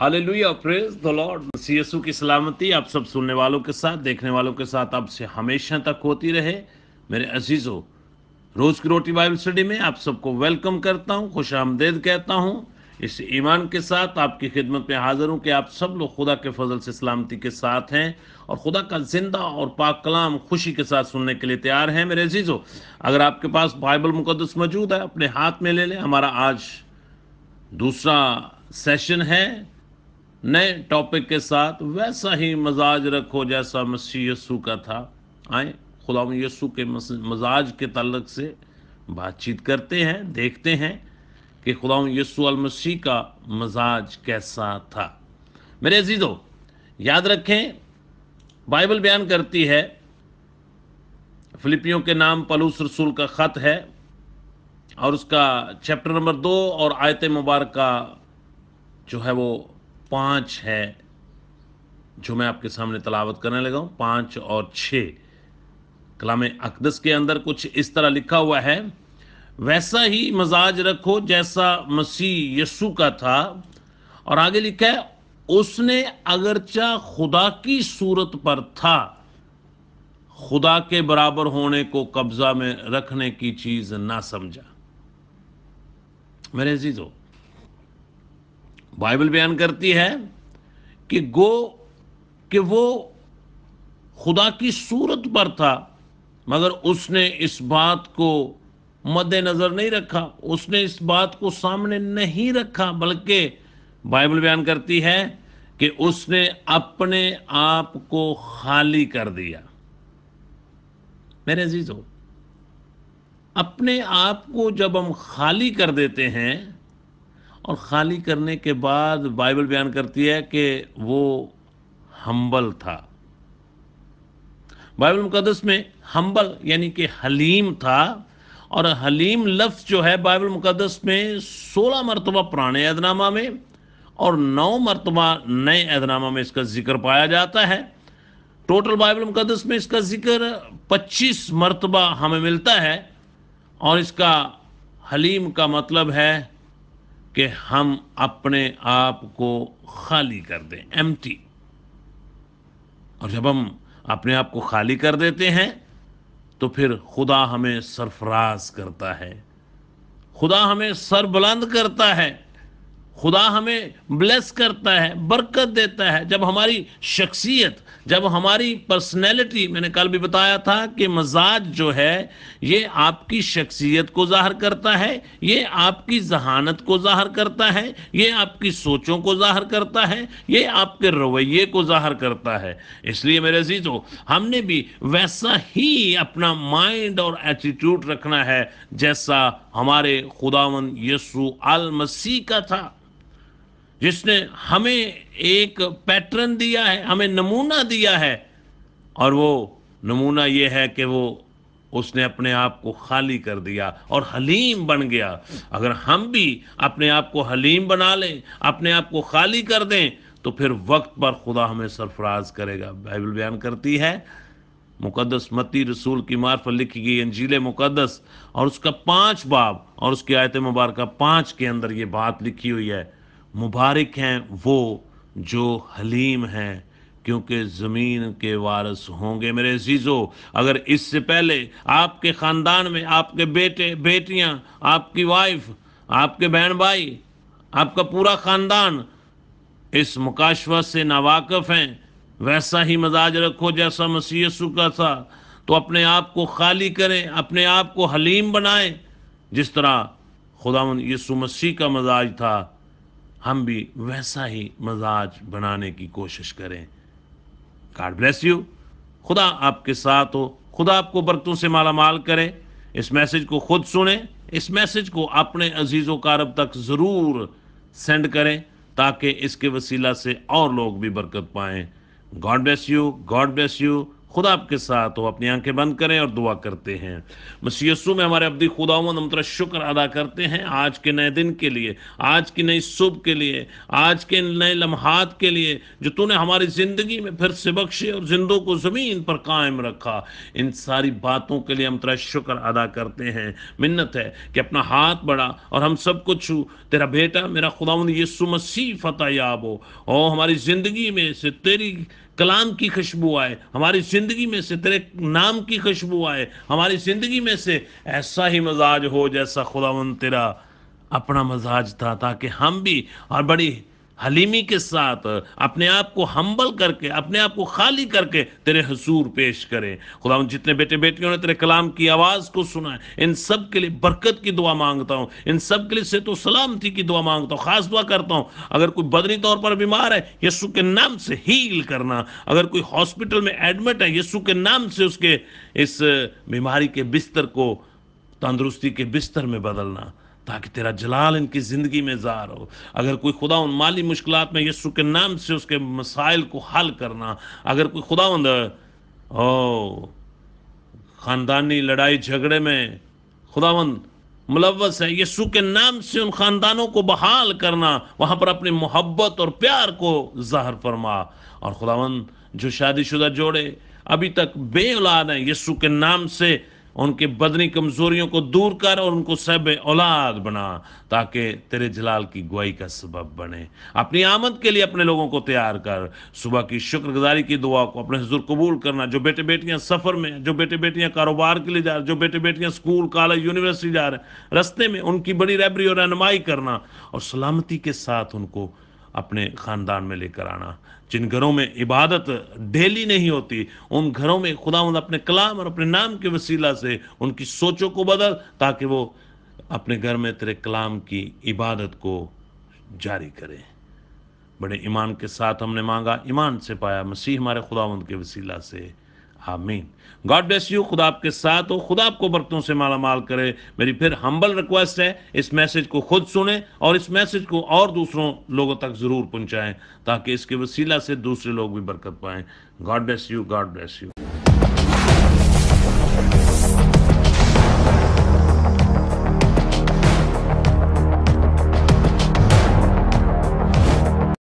Hallelujah praise the lord CSU की सलामती आप सब सुनने वालों के साथ देखने वालों के साथ आपसे हमेशा तक होती रहे मेरे अजीजों रोज़ की रोटी बाइबल स्टडी में आप सबको वेलकम करता हूँ खुश आमदेद कहता हूँ इस ईमान के साथ आपकी खिदमत में हाजिर हूँ कि आप सब लोग खुदा के फजल से सलामती के साथ हैं और खुदा का जिंदा और पाक कलाम खुशी के साथ सुनने के लिए तैयार हैं मेरे अजीजों अगर आपके पास बाइबल मुकदस मौजूद है अपने हाथ में ले लें हमारा आज दूसरा सेशन है नए टॉपिक के साथ वैसा ही मजाज रखो जैसा मसीह यसु का था आए ख़ुदा यसु के मजाज के तल्लक से बातचीत करते हैं देखते हैं कि ख़ुदा यसु मसीह का मजाज कैसा था मेरे अजीज़ो याद रखें बाइबल बयान करती है फिलिपियों के नाम पलूस रसूल का ख़त है और उसका चैप्टर नंबर दो और आयत मुबारक जो है वो पांच है जो मैं आपके सामने तलावत करने लगा हूं पांच और छ कलाम अकदस के अंदर कुछ इस तरह लिखा हुआ है वैसा ही मजाज रखो जैसा मसीह यसु का था और आगे लिखा है उसने अगरचा खुदा की सूरत पर था खुदा के बराबर होने को कब्जा में रखने की चीज ना समझा मेरे अजीजों बाइबल बयान करती है कि गो कि वो खुदा की सूरत पर था मगर उसने इस बात को मद्देनज़र नहीं रखा उसने इस बात को सामने नहीं रखा बल्कि बाइबल बयान करती है कि उसने अपने आप को खाली कर दिया मेरे हो अपने आप को जब हम खाली कर देते हैं और ख़ाली करने के बाद बाइबल बयान करती है कि वो हम्बल था बाइबल मुकदस में हम्बल यानी कि हलीम था और हलीम लफ्ज़ जो है बाइबल मुकदस में सोलह मरतबा पुराने ऐदनामा में और नौ मरतबा नए ऐदनामा में इसका जिक्र पाया जाता है टोटल बाइबल मुकदस में इसका जिक्र पच्चीस मरतबा हमें मिलता है और इसका हलीम का मतलब है कि हम अपने आप को खाली कर दें एम और जब हम अपने आप को खाली कर देते हैं तो फिर खुदा हमें सरफराज करता है खुदा हमें सर बुलंद करता है खुदा हमें ब्लेस करता है बरकत देता है जब हमारी शख्सियत जब हमारी पर्सनैलिटी मैंने कल भी बताया था कि मजाज जो है ये आपकी शख्सियत को जाहिर करता है ये आपकी जहानत को जाहिर करता है ये आपकी सोचों को जाहिर करता है ये आपके रवैये को जाहिर करता है इसलिए मेरे जीजो हमने भी वैसा ही अपना माइंड और एटीट्यूड रखना है जैसा हमारे खुदावन यसु आल मसीह का था जिसने हमें एक पैटर्न दिया है हमें नमूना दिया है और वो नमूना ये है कि वो उसने अपने आप को खाली कर दिया और हलीम बन गया अगर हम भी अपने आप को हलीम बना लें अपने आप को खाली कर दें तो फिर वक्त पर खुदा हमें सरफराज करेगा बाइबल बयान करती है मुकदस मती रसूल की मार्फ लिखी गई अंजील मुकदस और उसका पाँच बाब और उसकी आयत मुबारक पाँच के अंदर ये बात लिखी हुई है मुबारक हैं वो जो हलीम हैं क्योंकि ज़मीन के वारस होंगे मेरे अजीज़ो अगर इससे पहले आपके ख़ानदान में आपके बेटे बेटियां आपकी वाइफ आपके बहन भाई आपका पूरा ख़ानदान इस मुकाशवा से नावाकफ़ हैं वैसा ही मजाज रखो जैसा मसीह यसु का था तो अपने आप को खाली करें अपने आप को हलीम बनाएं जिस तरह खुदावन यसु मसीह का मजाज था हम भी वैसा ही मजाज बनाने की कोशिश करें गॉड ब्लेस यू खुदा आपके साथ हो खुदा आपको बरतों से माला माल करे इस मैसेज को खुद सुने इस मैसेज को अपने अजीज़ों कारब तक ज़रूर सेंड करें ताकि इसके वसीला से और लोग भी बरकत पाएँ God bless you. God bless you. खुदा आपके साथ हो अपनी आंखें बंद करें और दुआ करते हैं मसीयसु में हमारे अब्दी खुदा हम तेरा शुक्र अदा करते हैं आज के नए दिन के लिए आज की नई सुबह के लिए आज के नए लम्हात के लिए जो तूने हमारी ज़िंदगी में फिर से बख्शे और जिंदों को ज़मीन पर कायम रखा इन सारी बातों के लिए हम तेरा शुक्र अदा करते हैं मिन्नत है कि अपना हाथ बढ़ा और हम सब कुछ छू तेरा बेटा मेरा खुदा यीशु मसीह फतेह याब हो और हमारी ज़िंदगी में से तेरी कलाम की खुशबू आए हमारी ज़िंदगी में से तेरे नाम की खुशबू आए हमारी ज़िंदगी में से ऐसा ही मजाज हो जैसा खुदावन तेरा अपना मजाज था ताकि हम भी और बड़ी हलीमी के साथ अपने आप को हम्बल करके अपने आप को खाली करके तेरे हसूर पेश करें खुदा उन जितने बेटे बेटियों ने तेरे कलाम की आवाज़ को सुना है इन सब के लिए बरकत की दुआ मांगता हूँ इन सब के लिए से तो सलामती की दुआ मांगता हूँ खास दुआ करता हूँ अगर कोई बदनी तौर पर बीमार है यस्सु के नाम से हील करना अगर कोई हॉस्पिटल में एडमिट है यस्सु के नाम से उसके इस बीमारी के बिस्तर को तंदुरुस्ती के बिस्तर में बदलना ताकि तेरा जलाल इनकी ज़िंदगी में ज़ाहर हो अगर कोई खुदा उन माली मुश्किल में यस्सु के नाम से उसके मसाइल को हल करना अगर कोई खुदा उन ख़ानदानी लड़ाई झगड़े में खुदावंद मुलवस है यस्सु के नाम से उन ख़ानदानों को बहाल करना वहाँ पर अपनी मोहब्बत और प्यार को ज़ाहर फरमा और खुदावंद जो शादीशुदा जोड़े अभी तक बे औलाद हैं यस्सु के नाम से उनके बदनी कमजोरियों को दूर कर और उनको सब औलाद बना ताकि तेरे जलाल की गुआई का सबब बने अपनी आमद के लिए अपने लोगों को तैयार कर सुबह की शुक्रगुजारी की दुआ को अपने हजूर कबूल करना जो बेटे बेटियां सफ़र में जो बेटे बेटियां कारोबार के लिए जा रहे जो बेटे बेटियां स्कूल कॉलेज यूनिवर्सिटी जा रहे रास्ते में उनकी बड़ी रहबरी और रहनमाई करना और सलामती के साथ उनको अपने ख़ानदान में लेकर आना जिन घरों में इबादत डेली नहीं होती उन घरों में खुदा अपने कलाम और अपने नाम के वसीला से उनकी सोचों को बदल ताकि वो अपने घर में तेरे कलाम की इबादत को जारी करें बड़े ईमान के साथ हमने मांगा ईमान से पाया मसीह हमारे खुदावंद के वसीला से आमीन गॉड ब्लेस यू खुदा आपके साथ हो खुदा आपको बरतों से माला माल करे मेरी फिर हम्बल रिक्वेस्ट है इस मैसेज को खुद सुने और इस मैसेज को और दूसरों लोगों तक ज़रूर पहुंचाएं ताकि इसके वसीला से दूसरे लोग भी बरकत पाएं God bless you God bless you